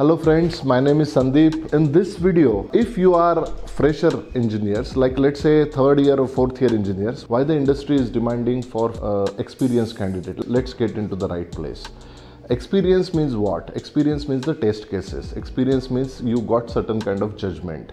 Hello friends, my name is Sandeep. In this video, if you are fresher engineers, like let's say third year or fourth year engineers, why the industry is demanding for uh, experienced candidate. Let's get into the right place experience means what experience means the test cases experience means you got certain kind of judgment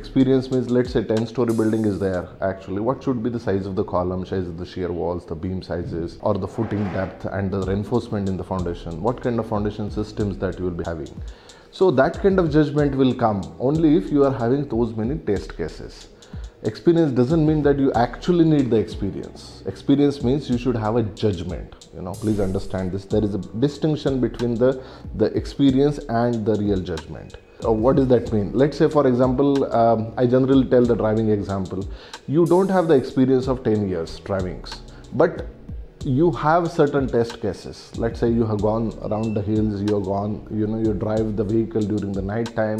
experience means let's say 10 story building is there actually what should be the size of the column size of the shear walls the beam sizes or the footing depth and the reinforcement in the foundation what kind of foundation systems that you will be having so that kind of judgment will come only if you are having those many test cases. Experience doesn't mean that you actually need the experience. Experience means you should have a judgment. You know, please understand this. There is a distinction between the, the experience and the real judgment. Uh, what does that mean? Let's say, for example, um, I generally tell the driving example. You don't have the experience of 10 years driving, but you have certain test cases. Let's say you have gone around the hills, you have gone, you know, you drive the vehicle during the night time,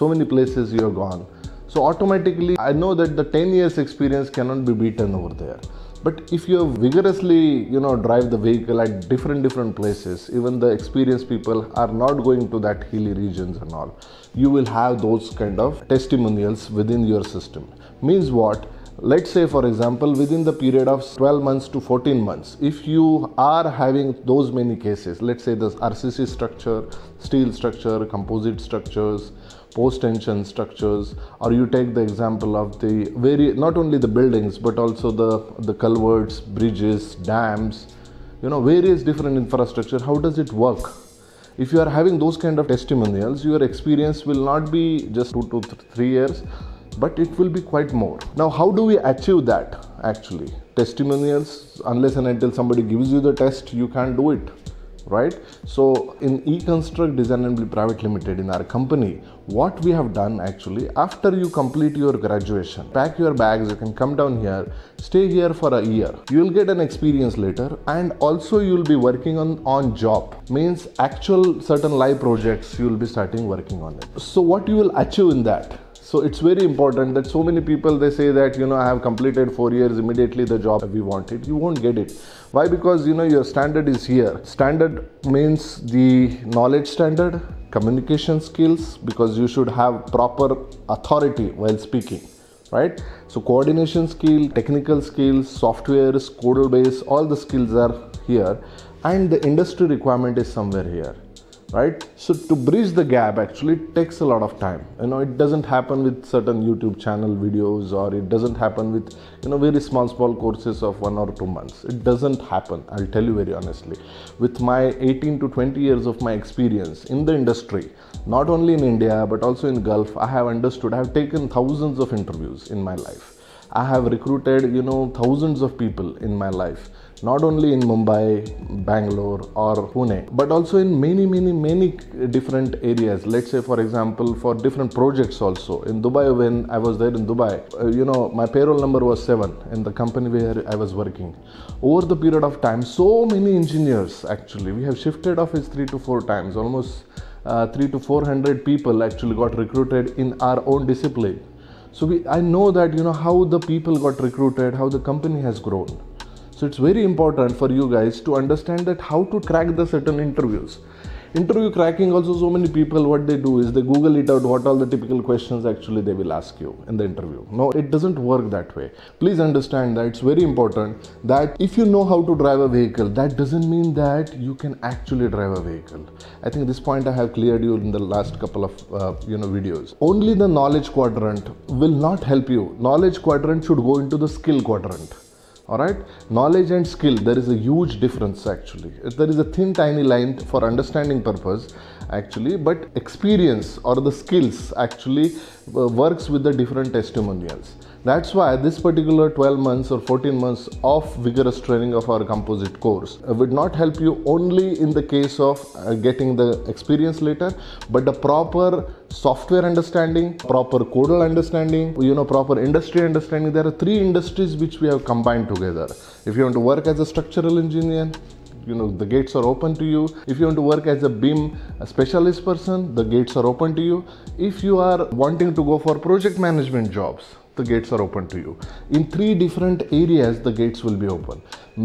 so many places you have gone. So automatically, I know that the 10 years experience cannot be beaten over there. But if you vigorously, you know, drive the vehicle at different different places, even the experienced people are not going to that hilly regions and all, you will have those kind of testimonials within your system. Means what? Let's say, for example, within the period of 12 months to 14 months, if you are having those many cases, let's say the RCC structure, steel structure, composite structures, post tension structures, or you take the example of the very not only the buildings but also the, the culverts, bridges, dams, you know, various different infrastructure, how does it work? If you are having those kind of testimonials, your experience will not be just two to three years but it will be quite more. Now, how do we achieve that actually? Testimonials, unless and until somebody gives you the test, you can't do it, right? So, in eConstruct Design and Be Private Limited, in our company, what we have done actually, after you complete your graduation, pack your bags, you can come down here, stay here for a year. You will get an experience later, and also you will be working on on job means actual certain live projects you will be starting working on it. So, what you will achieve in that? so it's very important that so many people they say that you know i have completed 4 years immediately the job we wanted you won't get it why because you know your standard is here standard means the knowledge standard communication skills because you should have proper authority while speaking right so coordination skill technical skills softwares code base all the skills are here and the industry requirement is somewhere here right so to bridge the gap actually takes a lot of time you know it doesn't happen with certain youtube channel videos or it doesn't happen with you know very small small courses of one or two months it doesn't happen i'll tell you very honestly with my 18 to 20 years of my experience in the industry not only in india but also in gulf i have understood i have taken thousands of interviews in my life I have recruited, you know, thousands of people in my life, not only in Mumbai, Bangalore, or Pune, but also in many, many, many different areas. Let's say, for example, for different projects also. In Dubai, when I was there in Dubai, uh, you know, my payroll number was seven in the company where I was working. Over the period of time, so many engineers actually, we have shifted office three to four times, almost. Uh, three to four hundred people actually got recruited in our own discipline so we, I know that you know how the people got recruited, how the company has grown. So it's very important for you guys to understand that how to crack the certain interviews interview cracking also so many people what they do is they google it out what all the typical questions actually they will ask you in the interview no it doesn't work that way please understand that it's very important that if you know how to drive a vehicle that doesn't mean that you can actually drive a vehicle i think this point i have cleared you in the last couple of uh, you know videos only the knowledge quadrant will not help you knowledge quadrant should go into the skill quadrant all right knowledge and skill there is a huge difference actually there is a thin tiny line for understanding purpose actually but experience or the skills actually uh, works with the different testimonials that's why this particular 12 months or 14 months of vigorous training of our composite course would not help you only in the case of uh, getting the experience later, but the proper software understanding, proper codal understanding, you know, proper industry understanding. There are three industries which we have combined together. If you want to work as a structural engineer, you know the gates are open to you if you want to work as a beam a specialist person the gates are open to you if you are wanting to go for project management jobs the gates are open to you. In three different areas, the gates will be open.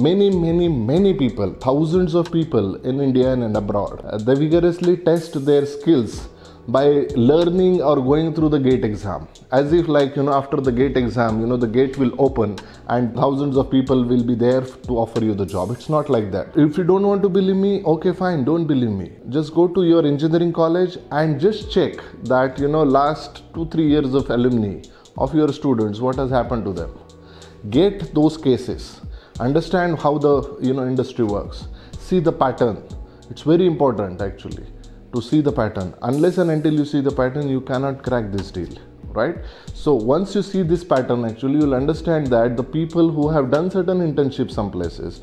Many, many, many people, thousands of people in India and abroad, uh, they vigorously test their skills by learning or going through the gate exam as if like you know after the gate exam you know the gate will open and thousands of people will be there to offer you the job it's not like that if you don't want to believe me okay fine don't believe me just go to your engineering college and just check that you know last 2 3 years of alumni of your students what has happened to them get those cases understand how the you know industry works see the pattern it's very important actually to see the pattern unless and until you see the pattern you cannot crack this deal right so once you see this pattern actually you'll understand that the people who have done certain internships some places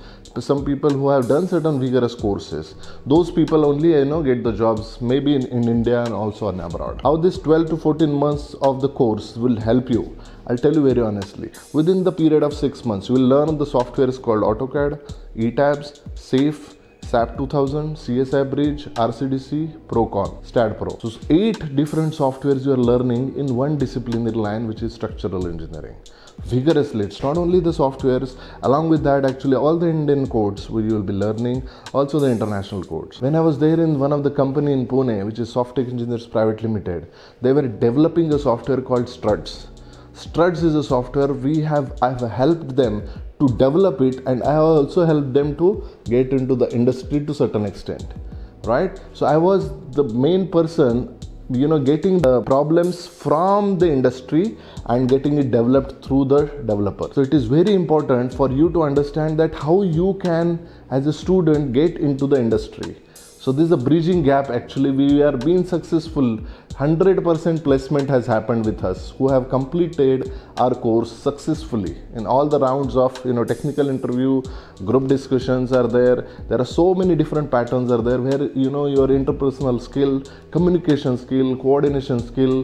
some people who have done certain vigorous courses those people only you know get the jobs maybe in, in india and also in abroad how this 12 to 14 months of the course will help you I'll tell you very honestly, within the period of six months, you will learn the softwares called AutoCAD, ETABS, SAFE, SAP 2000, CSI Bridge, RCDC, Procon, StatPro. So eight different softwares you are learning in one disciplinary line, which is structural engineering vigorously. It's not only the softwares, along with that, actually, all the Indian codes where you will be learning, also the international codes. When I was there in one of the company in Pune, which is Softtech Engineers Private Limited, they were developing a software called Struts. Struts is a software we have I've helped them to develop it and i also helped them to get into the industry to certain extent right so i was the main person you know getting the problems from the industry and getting it developed through the developer so it is very important for you to understand that how you can as a student get into the industry so this is a bridging gap actually we are being successful 100% placement has happened with us who have completed our course successfully in all the rounds of you know technical interview group discussions are there there are so many different patterns are there where you know your interpersonal skill communication skill coordination skill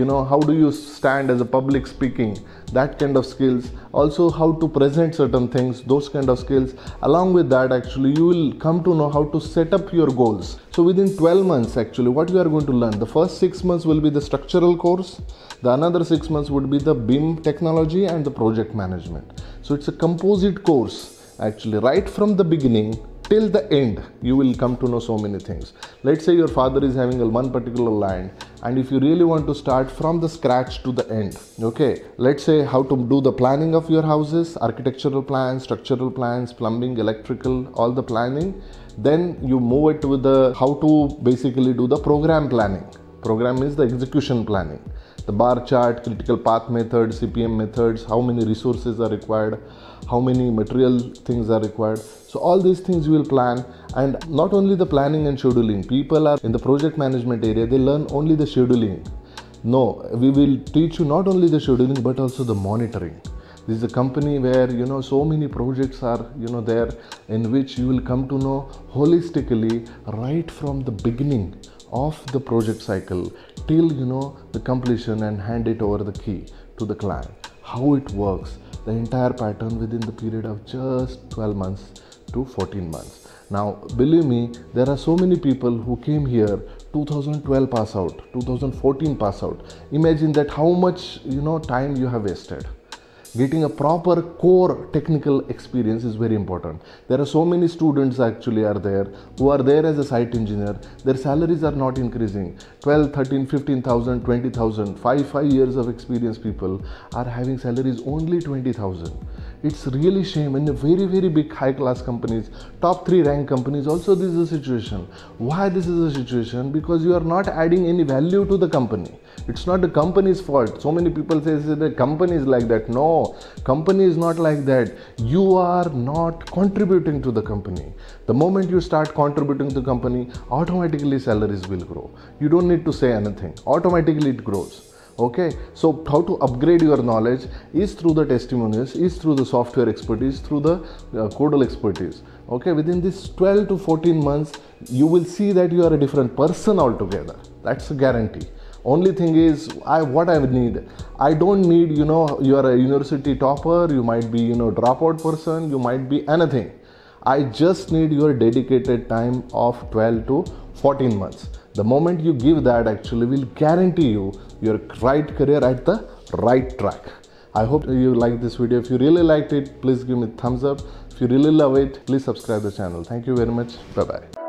you know how do you stand as a public speaking that kind of skills also how to present certain things those kind of skills along with that actually you will come to know how to set up your goal goals. So within 12 months actually what you are going to learn the first 6 months will be the structural course the another 6 months would be the BIM technology and the project management. So it's a composite course actually right from the beginning till the end you will come to know so many things let's say your father is having one particular land and if you really want to start from the scratch to the end okay let's say how to do the planning of your houses architectural plans structural plans plumbing electrical all the planning then you move it with the how to basically do the program planning program is the execution planning the bar chart, critical path methods, CPM methods, how many resources are required, how many material things are required. So all these things you will plan and not only the planning and scheduling, people are in the project management area, they learn only the scheduling. No, we will teach you not only the scheduling but also the monitoring this is a company where you know so many projects are you know there in which you will come to know holistically right from the beginning of the project cycle till you know the completion and hand it over the key to the client how it works the entire pattern within the period of just 12 months to 14 months now believe me there are so many people who came here 2012 pass out 2014 pass out imagine that how much you know time you have wasted getting a proper core technical experience is very important. There are so many students actually are there who are there as a site engineer. Their salaries are not increasing. 12, 13, 15,000, 20,000, 5, 5 years of experience people are having salaries only 20,000. It's really shame in a very very big high class companies, top three rank companies. Also, this is a situation. Why this is a situation? Because you are not adding any value to the company. It's not the company's fault. So many people say the company is like that. No, company is not like that. You are not contributing to the company. The moment you start contributing to the company, automatically salaries will grow. You don't need to say anything. Automatically it grows okay so how to upgrade your knowledge is through the testimonials is through the software expertise through the uh, codal expertise okay within this 12 to 14 months you will see that you are a different person altogether that's a guarantee only thing is i what i need i don't need you know you are a university topper you might be you know dropout person you might be anything i just need your dedicated time of 12 to 14 months the moment you give that, actually, will guarantee you your right career at the right track. I hope you like this video. If you really liked it, please give me thumbs up. If you really love it, please subscribe the channel. Thank you very much. Bye bye.